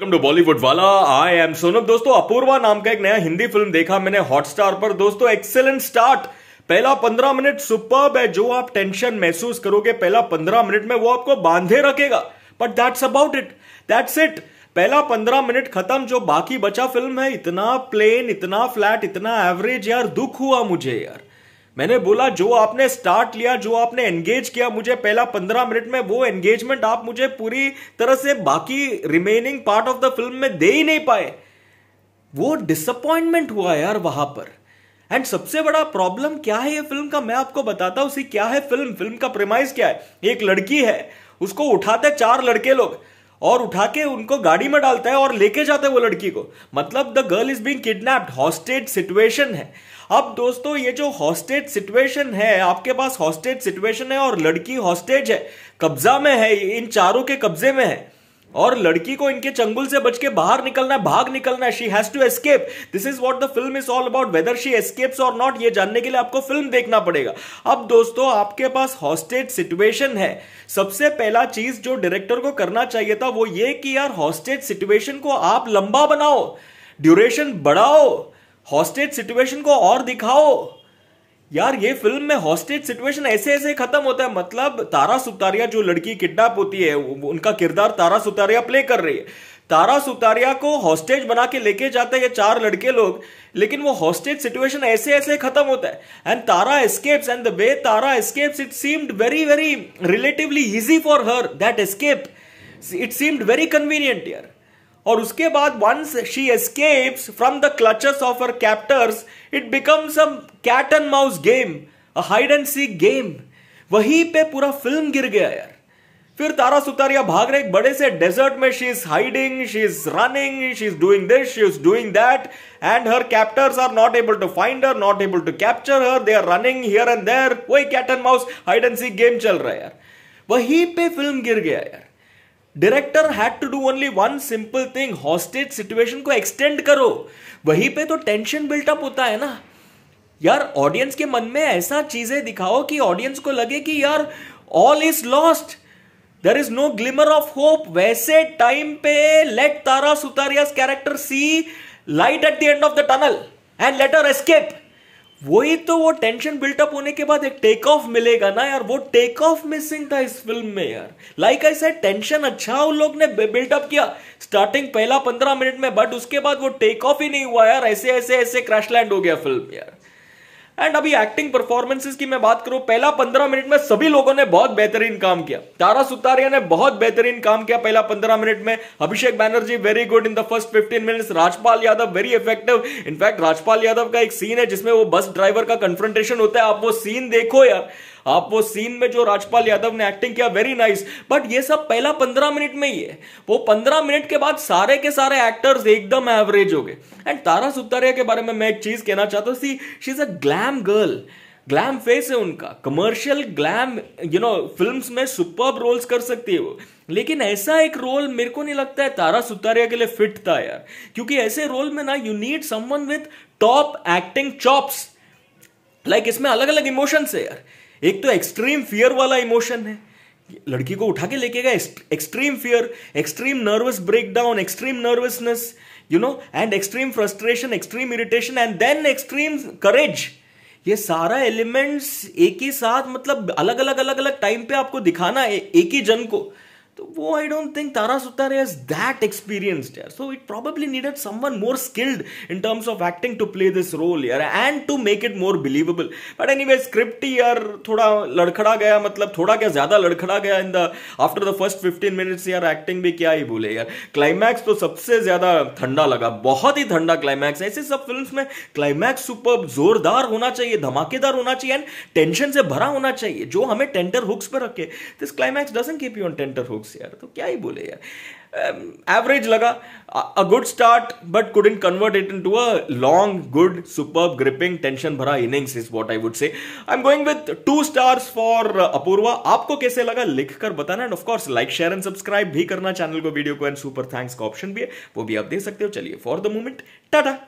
welcome to Bollywood वाला I am Sonam दोस्तों अपूर्वा नाम का एक नया हिंदी फिल्म देखा मैंने हॉटस्टार पर दोस्तों एक्सेलेंट स्टार्ट पहला पंद्रह मिनट सुपर्ब है जो आप टेंशन महसूस करोगे पहला पंद्रह मिनट में वो आपको बांधे रखेगा but that's about it that's it पहला पंद्रह मिनट खत्म जो बाकी बचा फिल्म है इतना प्लेन इतना फ्लैट इतना एवरेज यार दुख हुआ मुझे यार मैंने बोला जो आपने स्टार्ट लिया जो आपने एंगेज किया मुझे पहला पंद्रह मिनट में वो एंगेजमेंट आप मुझे पूरी तरह से बाकी remaining part of the film में दे ही नहीं पाए वो डिसअपॉइंटमेंट हुआ यार वहां पर एंड सबसे बड़ा प्रॉब्लम क्या है ये फिल्म का मैं आपको बताता हूं क्या है फिल्म फिल्म का प्रेमाइज क्या है एक लड़की है उसको उठाते चार लड़के लोग और उठा के उनको गाड़ी में डालता है और लेके जाता है वो लड़की को मतलब the girl is being kidnapped hostage situation है अब दोस्तों ये जो हॉस्टेज सिचुएशन है आपके पास हॉस्टेज सिचुएशन है और लड़की हॉस्टेज है कब्जा में है इन चारों के कब्जे में है और लड़की को इनके चंगुल से बच के बाहर निकलना है भाग निकलना है she has to escape this is what the film is all about whether she escapes और नॉट ये जानने के लिए आपको फिल्म देखना पड़ेगा अब दोस्तों आपके पास हॉस्टेज सिचुएशन है सबसे पहला चीज जो डायरेक्टर को करना चाहिए था वो ये कि यार हॉस्टेज सिचुएशन को आप लंबा बनाओ ड्यूरेशन बढ़ाओ हॉस्टेज सिचुएशन को और दिखाओ यार ये फिल्म में हॉस्टेज सिचुएशन ऐसे ऐसे खत्म होता है मतलब तारा सुतारिया जो लड़की किडनैप होती है उनका किरदार तारा सुतारिया प्ले कर रही है तारा सुतारिया को हॉस्टेज बना के लेके जाते हैं चार लड़के लोग लेकिन वो हॉस्टेज सिचुएशन ऐसे ऐसे खत्म होता है and Tara escapes and the way Tara escapes it seemed very very relatively easy for her that escape it seemed very convenient यार और उसके बाद once she escapes from the clutches of her captors it becomes a cat and mouse game a hide and seek game वहीं पे पूरा film गिर गया यार फिर तारा सुतारिया भाग रहे एक बड़े से डेजर्ट में she is hiding she is running she is doing this she is doing that and her captors are not able to find her not able to capture her they are running here and there वही cat and mouse hide and seek game चल रहा है यार वहीं पे film गिर गया यार director had to do only one simple thing hostage situation को एक्सटेंड करो वहीं पे तो टेंशन बिल्टअप होता है ना यार ऑडियंस के मन में ऐसा चीजें दिखाओ कि ऑडियंस को लगे कि यार all is lost there is no glimmer of hope वैसे टाइम पे let Tara Sutaria character see light at the end of the tunnel and later escape वही तो वो टेंशन बिल्टअप होने के बाद एक टेक ऑफ मिलेगा ना यार वो टेक ऑफ मिसिंग था इस फिल्म में यार लाइक आई सेड टेंशन अच्छा उन लोग ने बिल्टअप किया स्टार्टिंग पहला पंद्रह मिनट में बट उसके बाद वो टेक ऑफ ही नहीं हुआ यार ऐसे ऐसे ऐसे क्रैश लैंड हो गया फिल्म यार एंड अभी एक्टिंग परफॉर्मेंसेस की मैं बात करूं पहला पंद्रह मिनट में सभी लोगों ने बहुत बेहतरीन काम किया तारा सुतारिया ने बहुत बेहतरीन काम किया पहला पंद्रह मिनट में Abhishek Banerjee very good in the first fifteen minutes Rajpal Yadav very effective in fact Rajpal Yadav का एक सीन है जिसमें वो बस ड्राइवर का कंफ्रंटेशन होता है आप वो सीन देखो यार आप वो सीन में जो राजपाल यादव ने एक्टिंग किया वेरी नाइस बट ये सब पहला पंद्रह मिनट में ही है वो पंद्रह मिनट के बाद सारे के सारे एक्टर्स एकदम एवरेज हो गए एंड तारा सुतारिया के बारे में मैं एक चीज कहना चाहता हूँ see she is a glam girl glam face है उनका commercial glam you know films में सुपर रोल्स कर सकती है वो लेकिन ऐसा एक रोल मेरे को नहीं लगता है तारा सुतारिया के लिए फिट था यार क्योंकि ऐसे रोल में ना you need someone with top acting chops like इसमें अलग अलग इमोशंस है यार एक तो एक्सट्रीम फियर वाला इमोशन है लड़की को उठा के लेके गए extreme fear extreme nervous breakdown extreme nervousness you know and extreme frustration extreme irritation and then extreme courage ये सारा एलिमेंट्स एक ही साथ मतलब अलग अलग अलग अलग टाइम पे आपको दिखाना है एक ही जन को तो वो I don't think Tara Sutaria has that experienced यार so it probably needed someone more skilled in terms of acting to play this role यार and to make it more believable but anyway script ही यार थोड़ा लड़खड़ा गया मतलब थोड़ा क्या ज्यादा लड़खड़ा गया in the after the first fifteen minutes यार एक्टिंग भी क्या ही बोले यार क्लाइमैक्स तो सबसे ज्यादा ठंडा लगा बहुत ही ठंडा क्लाइमैक्स ऐसे सब फिल्म में क्लाइमैक्स सुपर जोरदार होना चाहिए धमाकेदार होना चाहिए एंड टेंशन से भरा होना चाहिए जो हमें टेंटर हुक्स पर रखे this climax doesn't keep you on tenter hooks से यार तो क्या ही बोले यार एवरेज um, लगा a good start but couldn't convert it into a long good super gripping tension भरा innings is what I would say I am going with two stars for Apurva आपको कैसे लगा लिख कर बताना and of course like share and subscribe भी करना channel को वीडियो को एंड सुपर थैंक्स का ऑप्शन भी है वो भी आप दे सकते हो चलिए फॉर द मोमेंट टाटा